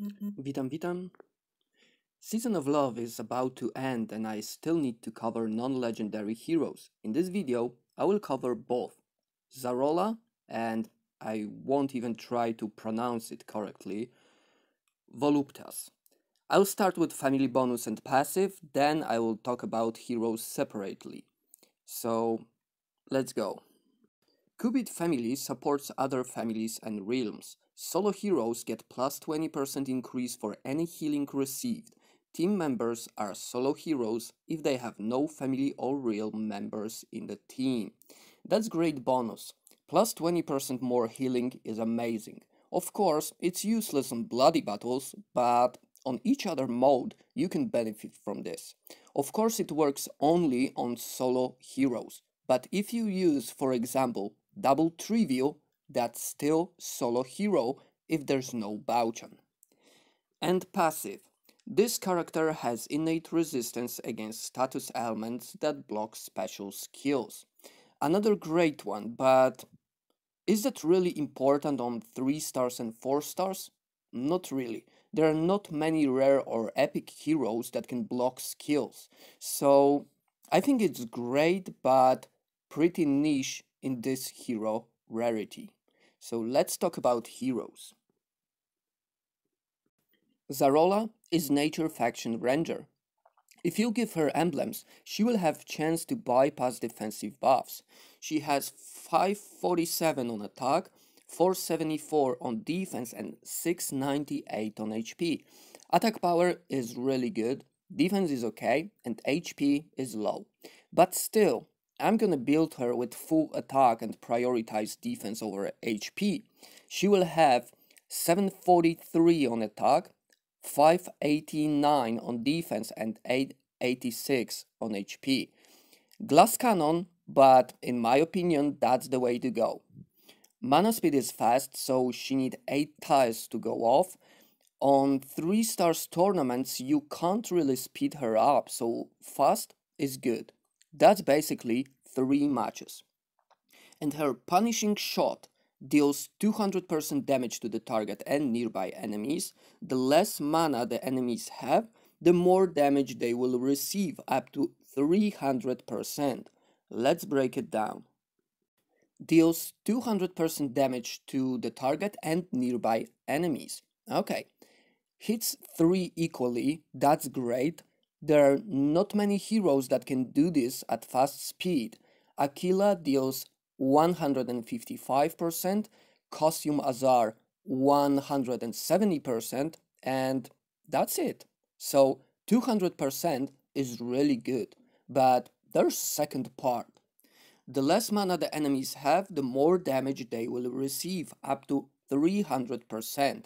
Mm-hmm. Witam, witam. Season of Love is about to end and I still need to cover non-legendary heroes. In this video, I will cover both Zarola and I won't even try to pronounce it correctly, Voluptas. I'll start with family bonus and passive, then I will talk about heroes separately. So, let's go. Qubit family supports other families and realms. Solo heroes get plus 20% increase for any healing received. Team members are solo heroes if they have no family or real members in the team. That's great bonus. Plus 20% more healing is amazing. Of course, it's useless on bloody battles, but on each other mode you can benefit from this. Of course it works only on solo heroes, but if you use for example double trivial that's still solo hero if there's no Baochan. And passive. This character has innate resistance against status ailments that block special skills. Another great one, but is that really important on 3 stars and 4 stars? Not really. There are not many rare or epic heroes that can block skills, so I think it's great but pretty niche in this hero rarity. So let's talk about heroes. Zarola is nature faction ranger. If you give her emblems, she will have chance to bypass defensive buffs. She has 547 on attack, 474 on defense and 698 on HP. Attack power is really good, defense is okay and HP is low. But still, I'm gonna build her with full attack and prioritize defense over HP. She will have 743 on attack, 589 on defense and 886 on HP. Glass cannon, but in my opinion that's the way to go. Mana speed is fast, so she need 8 tiles to go off. On 3 stars tournaments you can't really speed her up, so fast is good. That's basically three matches. And her punishing shot deals 200% damage to the target and nearby enemies. The less mana the enemies have, the more damage they will receive, up to 300%. Let's break it down. Deals 200% damage to the target and nearby enemies. Okay, hits 3 equally, that's great, there are not many heroes that can do this at fast speed. Aquila deals 155%, Costume Azar 170%, and that's it. So 200% is really good, but there's second part. The less mana the enemies have, the more damage they will receive, up to 300%.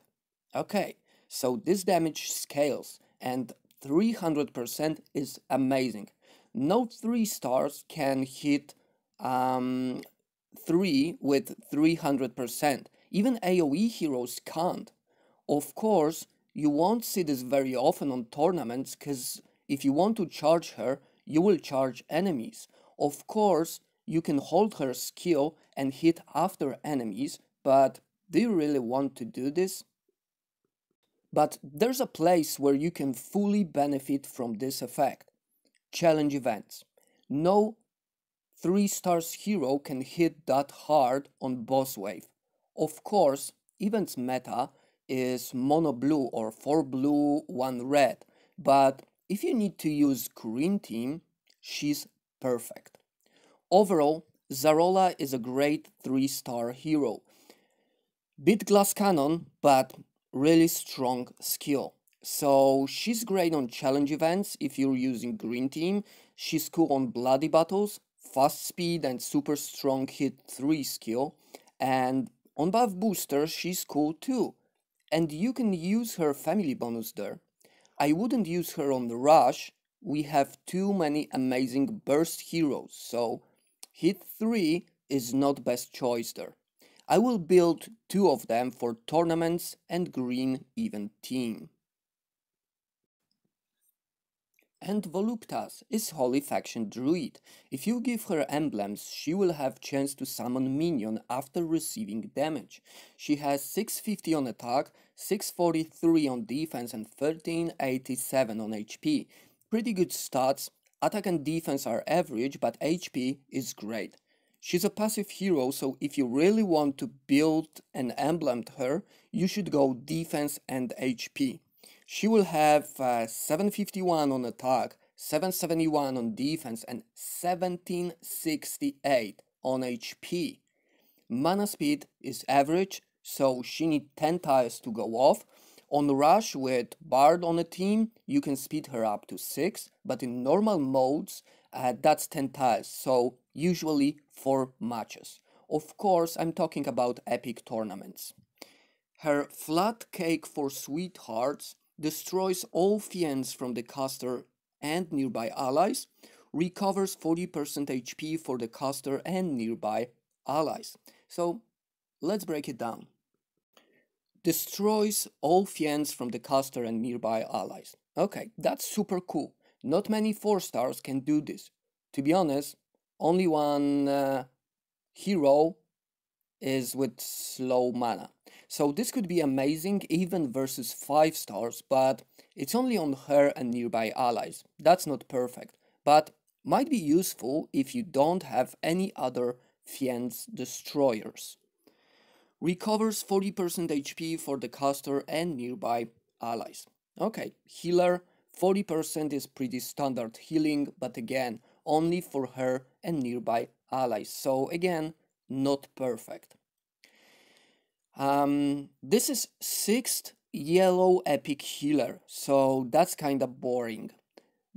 Okay, so this damage scales, and 300% is amazing. No three stars can hit um, three with 300%. Even AoE heroes can't. Of course, you won't see this very often on tournaments because if you want to charge her, you will charge enemies. Of course, you can hold her skill and hit after enemies, but do you really want to do this? But there's a place where you can fully benefit from this effect. Challenge events. No 3 stars hero can hit that hard on boss wave. Of course, events meta is mono blue or 4 blue 1 red, but if you need to use green team, she's perfect. Overall, Zarola is a great 3 star hero. Beat Glass Cannon, but really strong skill. So she's great on challenge events if you're using green team. She's cool on bloody battles, fast speed and super strong hit 3 skill. And on buff booster she's cool too. And you can use her family bonus there. I wouldn't use her on the rush. We have too many amazing burst heroes, so hit 3 is not best choice there. I will build two of them for tournaments and green event team. And Voluptas is Holy Faction Druid. If you give her emblems, she will have chance to summon minion after receiving damage. She has 650 on attack, 643 on defense and 1387 on HP. Pretty good stats, attack and defense are average but HP is great. She's a passive hero, so if you really want to build an emblem to her, you should go defense and HP. She will have uh, 751 on attack, 771 on defense, and 1768 on HP. Mana speed is average, so she needs 10 tires to go off, on Rush with Bard on a team, you can speed her up to 6, but in normal modes, uh, that's 10 tiles, so usually 4 matches. Of course, I'm talking about epic tournaments. Her Flat Cake for Sweethearts destroys all fiends from the caster and nearby allies, recovers 40% HP for the caster and nearby allies. So let's break it down destroys all fiends from the caster and nearby allies. Okay, that's super cool. Not many 4 stars can do this. To be honest, only one uh, hero is with slow mana. So this could be amazing even versus 5 stars, but it's only on her and nearby allies. That's not perfect, but might be useful if you don't have any other Fiends Destroyers recovers 40% HP for the caster and nearby allies. Okay, healer, 40% is pretty standard healing, but again, only for her and nearby allies. So again, not perfect. Um, this is sixth yellow epic healer, so that's kinda boring.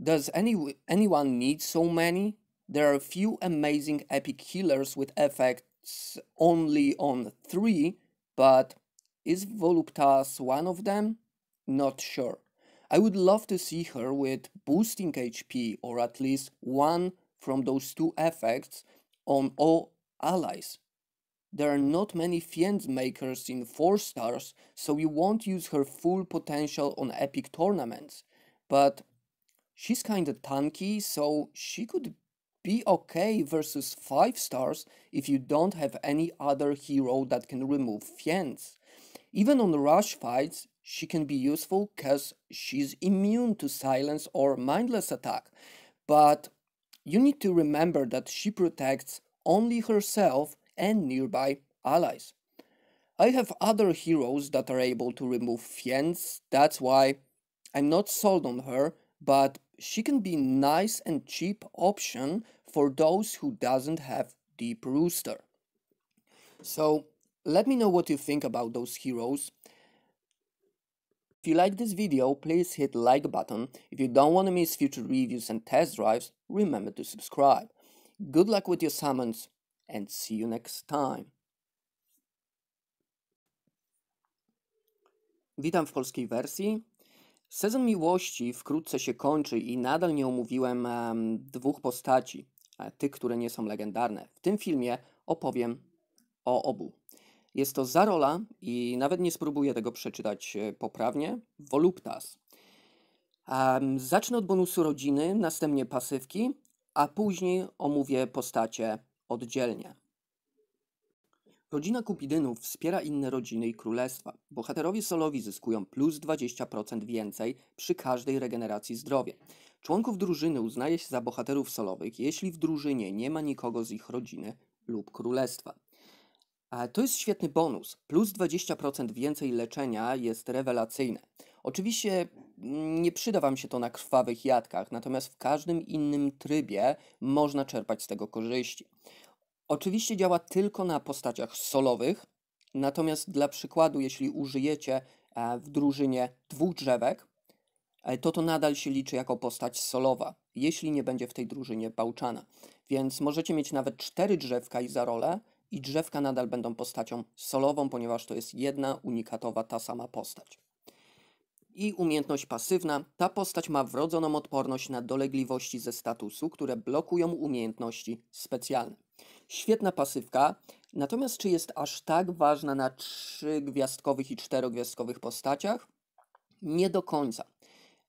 Does any anyone need so many? There are a few amazing epic healers with effect only on three, but is Voluptas one of them? Not sure. I would love to see her with boosting HP or at least one from those two effects on all allies. There are not many Fiend makers in 4 stars, so you won't use her full potential on epic tournaments, but she's kinda tanky, so she could be okay versus 5 stars if you don't have any other hero that can remove fiends. Even on rush fights, she can be useful cause she's immune to silence or mindless attack, but you need to remember that she protects only herself and nearby allies. I have other heroes that are able to remove fiends, that's why I'm not sold on her, but she can be nice and cheap option for those who doesn't have Deep Rooster. So let me know what you think about those heroes. If you like this video, please hit like button. If you don't want to miss future reviews and test drives, remember to subscribe. Good luck with your summons and see you next time. Witam w polskiej wersji. Sezon miłości wkrótce się kończy i nadal nie omówiłem um, dwóch postaci. tych, które nie są legendarne. W tym filmie opowiem o obu. Jest to Zarola i nawet nie spróbuję tego przeczytać e, poprawnie. Voluptas. Zacznę od bonusu rodziny, następnie pasywki, a później omówię postacie oddzielnie. Rodzina Kupidynów wspiera inne rodziny i królestwa. Bohaterowie solowi zyskują plus 20% więcej przy każdej regeneracji zdrowia. Członków drużyny uznaje się za bohaterów solowych, jeśli w drużynie nie ma nikogo z ich rodziny lub królestwa. A to jest świetny bonus. Plus 20% więcej leczenia jest rewelacyjne. Oczywiście mm, nie przyda Wam się to na krwawych jadkach, natomiast w każdym innym trybie można czerpać z tego korzyści. Oczywiście działa tylko na postaciach solowych, natomiast dla przykładu, jeśli użyjecie e, w drużynie dwóch drzewek, e, to to nadal się liczy jako postać solowa, jeśli nie będzie w tej drużynie bałczana. Więc możecie mieć nawet cztery drzewka i za rolę, i drzewka nadal będą postacią solową, ponieważ to jest jedna unikatowa ta sama postać. I umiejętność pasywna. Ta postać ma wrodzoną odporność na dolegliwości ze statusu, które blokują umiejętności specjalne. Świetna pasywka, natomiast czy jest aż tak ważna na trzygwiazdkowych i czterogwiazdkowych postaciach? Nie do końca.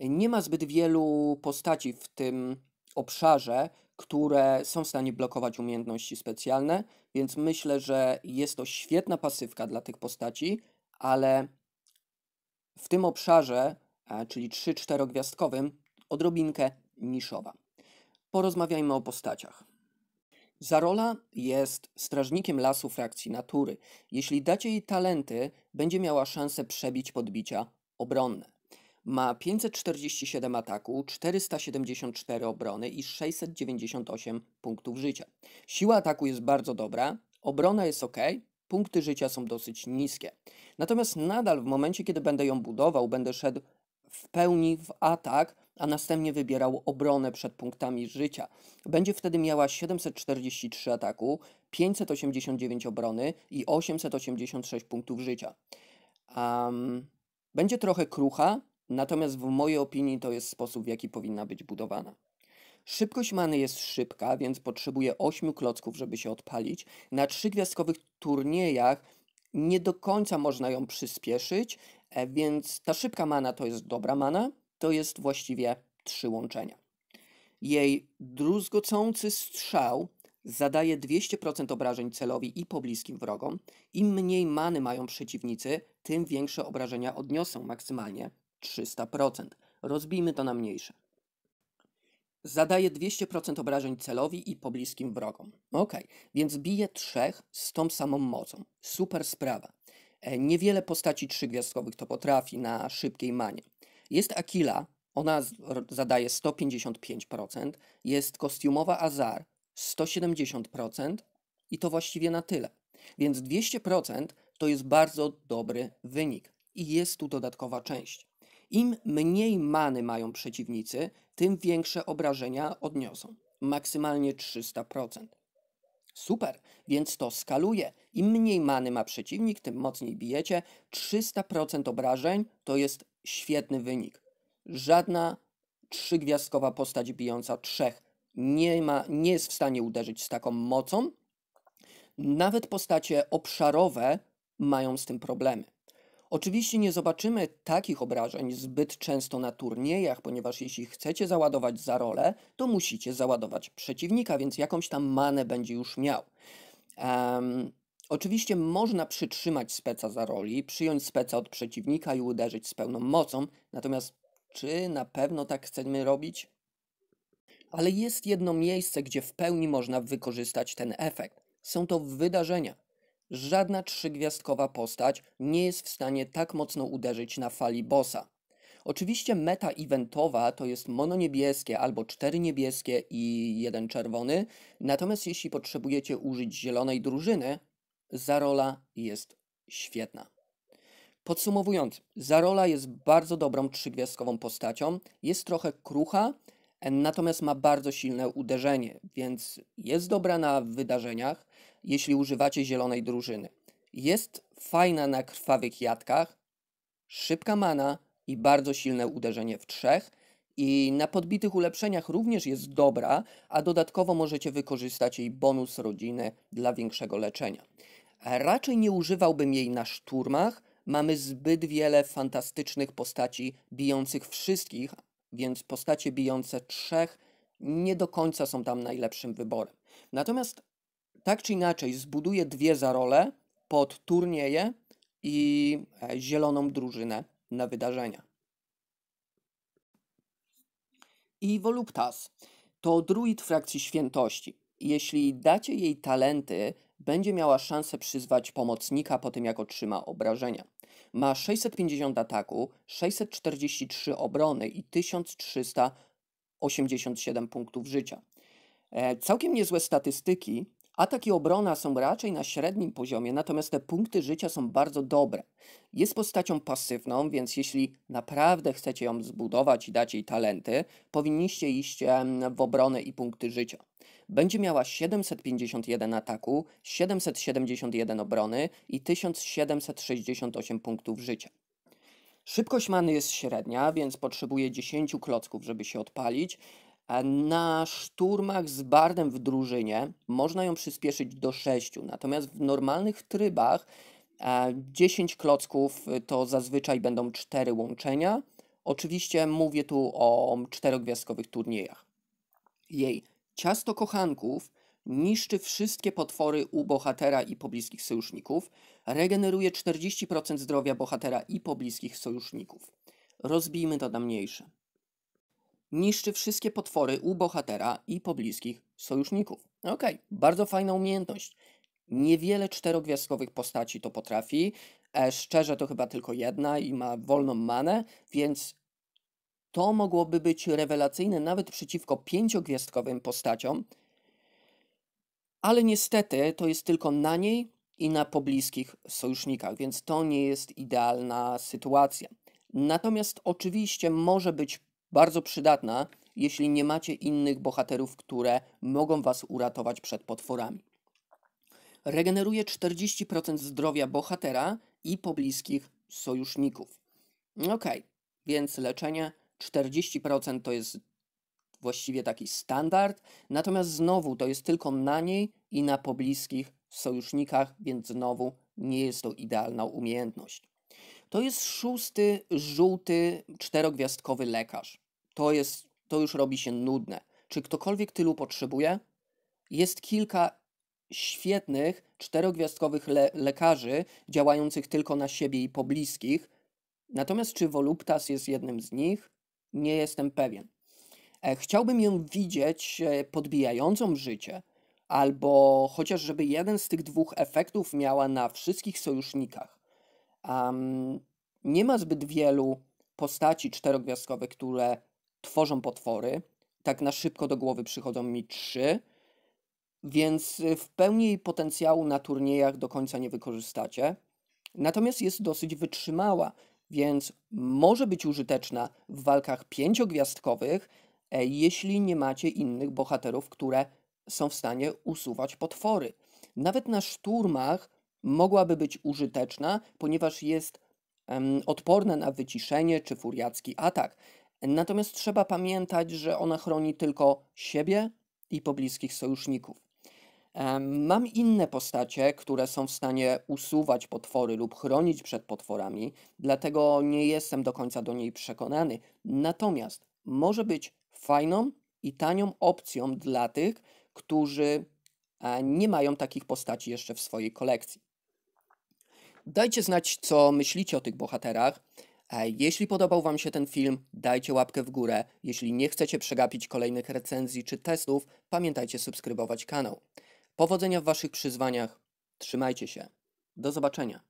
Nie ma zbyt wielu postaci w tym obszarze, które są w stanie blokować umiejętności specjalne, więc myślę, że jest to świetna pasywka dla tych postaci, ale w tym obszarze, czyli 3-4 gwiazdkowym, odrobinkę niszowa. Porozmawiajmy o postaciach. Zarola jest strażnikiem lasu frakcji natury. Jeśli dacie jej talenty, będzie miała szansę przebić podbicia obronne. Ma 547 ataku, 474 obrony i 698 punktów życia. Siła ataku jest bardzo dobra, obrona jest ok, punkty życia są dosyć niskie. Natomiast nadal w momencie, kiedy będę ją budował, będę szedł w pełni w atak, a następnie wybierał obronę przed punktami życia. Będzie wtedy miała 743 ataku, 589 obrony i 886 punktów życia. Um, będzie trochę krucha, natomiast w mojej opinii to jest sposób, w jaki powinna być budowana. Szybkość many jest szybka, więc potrzebuje 8 klocków, żeby się odpalić. Na trzygwiazdkowych turniejach nie do końca można ją przyspieszyć, E, więc ta szybka mana to jest dobra mana, to jest właściwie trzy łączenia. Jej druzgocący strzał zadaje 200% obrażeń celowi i pobliskim wrogom. Im mniej many mają przeciwnicy, tym większe obrażenia odniosą, maksymalnie 300%. Rozbijmy to na mniejsze. Zadaje 200% obrażeń celowi i pobliskim wrogom. Ok, więc bije trzech z tą samą mocą. Super sprawa. E, niewiele postaci trzygwiazdkowych to potrafi na szybkiej manie. Jest Akila, ona zadaje 155%, jest kostiumowa Azar 170% i to właściwie na tyle. Więc 200% to jest bardzo dobry wynik i jest tu dodatkowa część. Im mniej many mają przeciwnicy, tym większe obrażenia odniosą, maksymalnie 300%. Super, więc to skaluje. Im mniej many ma przeciwnik, tym mocniej bijecie. 300% obrażeń to jest świetny wynik. Żadna trzygwiazdkowa postać bijąca trzech nie, ma, nie jest w stanie uderzyć z taką mocą. Nawet postacie obszarowe mają z tym problemy. Oczywiście nie zobaczymy takich obrażeń zbyt często na turniejach, ponieważ jeśli chcecie załadować za rolę, to musicie załadować przeciwnika, więc jakąś tam manę będzie już miał. Um, oczywiście można przytrzymać speca za roli, przyjąć speca od przeciwnika i uderzyć z pełną mocą, natomiast czy na pewno tak chcemy robić? Ale jest jedno miejsce, gdzie w pełni można wykorzystać ten efekt. Są to wydarzenia. Żadna trzygwiazdkowa postać nie jest w stanie tak mocno uderzyć na fali bossa. Oczywiście meta eventowa to jest mono niebieskie albo cztery niebieskie i jeden czerwony, natomiast jeśli potrzebujecie użyć zielonej drużyny, Zarola jest świetna. Podsumowując, Zarola jest bardzo dobrą trzygwiazdkową postacią, jest trochę krucha, natomiast ma bardzo silne uderzenie, więc jest dobra na wydarzeniach, jeśli używacie zielonej drużyny. Jest fajna na krwawych jadkach, szybka mana i bardzo silne uderzenie w trzech. I na podbitych ulepszeniach również jest dobra, a dodatkowo możecie wykorzystać jej bonus rodziny dla większego leczenia. Raczej nie używałbym jej na szturmach. Mamy zbyt wiele fantastycznych postaci bijących wszystkich, więc postacie bijące trzech nie do końca są tam najlepszym wyborem. Natomiast tak czy inaczej zbuduje dwie zarole pod turnieje i e, zieloną drużynę na wydarzenia. I Voluptas to druid frakcji świętości. Jeśli dacie jej talenty, będzie miała szansę przyzwać pomocnika po tym, jak otrzyma obrażenia. Ma 650 ataku, 643 obrony i 1387 punktów życia. E, całkiem niezłe statystyki, Atak i obrona są raczej na średnim poziomie, natomiast te punkty życia są bardzo dobre. Jest postacią pasywną, więc jeśli naprawdę chcecie ją zbudować i dać jej talenty, powinniście iść w obronę i punkty życia. Będzie miała 751 ataku, 771 obrony i 1768 punktów życia. Szybkość many jest średnia, więc potrzebuje 10 klocków, żeby się odpalić. Na szturmach z bardem w drużynie można ją przyspieszyć do 6, natomiast w normalnych trybach 10 klocków y, to zazwyczaj będą 4 łączenia. Oczywiście mówię tu o czterogwiazdkowych turniejach. Jej ciasto kochanków niszczy wszystkie potwory u bohatera i pobliskich sojuszników, regeneruje 40% zdrowia bohatera i pobliskich sojuszników. Rozbijmy to na mniejsze niszczy wszystkie potwory u bohatera i pobliskich sojuszników. Okej, okay, bardzo fajna umiejętność. Niewiele czterogwiazdkowych postaci to potrafi. E, szczerze to chyba tylko jedna i ma wolną manę, więc to mogłoby być rewelacyjne nawet przeciwko pięciogwiazdkowym postaciom. Ale niestety to jest tylko na niej i na pobliskich sojusznikach, więc to nie jest idealna sytuacja. Natomiast oczywiście może być bardzo przydatna, jeśli nie macie innych bohaterów, które mogą Was uratować przed potworami. Regeneruje 40% zdrowia bohatera i pobliskich sojuszników. Ok, więc leczenie 40% to jest właściwie taki standard, natomiast znowu to jest tylko na niej i na pobliskich sojusznikach, więc znowu nie jest to idealna umiejętność. To jest szósty, żółty, czterogwiazdkowy lekarz. To, jest, to już robi się nudne. Czy ktokolwiek tylu potrzebuje? Jest kilka świetnych, czterogwiazdkowych le lekarzy działających tylko na siebie i pobliskich. Natomiast czy Voluptas jest jednym z nich? Nie jestem pewien. E, chciałbym ją widzieć e, podbijającą życie, albo chociaż żeby jeden z tych dwóch efektów miała na wszystkich sojusznikach. Um, nie ma zbyt wielu postaci czterogwiazdkowych, które tworzą potwory. Tak na szybko do głowy przychodzą mi trzy, więc y, w pełni potencjału na turniejach do końca nie wykorzystacie. Natomiast jest dosyć wytrzymała, więc może być użyteczna w walkach pięciogwiazdkowych, e, jeśli nie macie innych bohaterów, które są w stanie usuwać potwory. Nawet na szturmach mogłaby być użyteczna, ponieważ jest um, odporna na wyciszenie czy furiacki atak. Natomiast trzeba pamiętać, że ona chroni tylko siebie i pobliskich sojuszników. mam inne postacie, które są w stanie usuwać potwory lub chronić przed potworami, dlatego nie jestem do końca do niej przekonany. Natomiast może być fajną i tanią opcją dla tych, którzy e, nie mają takich postaci jeszcze w swojej kolekcji. Dajcie znać, co myślicie o tych bohaterach. E, jeśli podobał Wam się ten film, dajcie łapkę w górę. Jeśli nie chcecie przegapić kolejnych recenzji czy testów, pamiętajcie subskrybować kanał. Powodzenia w Waszych przyzwaniach. Trzymajcie się. Do zobaczenia.